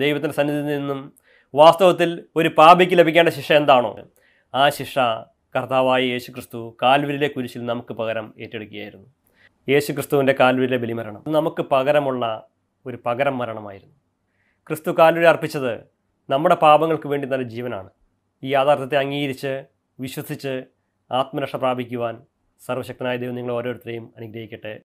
ദൈവത്തിൻ്റെ സന്നിധിയിൽ നിന്നും വാസ്തവത്തിൽ ഒരു പാപിക്ക് ലഭിക്കേണ്ട ശിക്ഷ എന്താണോ ആ ശിക്ഷ കർത്താവായ യേശു ക്രിസ്തു കാൽവരിലെ കുരിശിൽ നമുക്ക് പകരം ഏറ്റെടുക്കുകയായിരുന്നു യേശു ക്രിസ്തുവിൻ്റെ കാൽവരിലെ ബലിമരണം നമുക്ക് പകരമുള്ള ഒരു പകരം മരണമായിരുന്നു ക്രിസ്തു കാൽവരി അർപ്പിച്ചത് നമ്മുടെ പാപങ്ങൾക്ക് വേണ്ടി നല്ല ജീവനാണ് ഈ യാഥാർത്ഥ്യത്തെ അംഗീകരിച്ച് വിശ്വസിച്ച് ആത്മരക്ഷ പ്രാപിക്കുവാൻ സർവശക്തനായ ദൈവം നിങ്ങളെ ഓരോരുത്തരെയും അനുഗ്രഹിക്കട്ടെ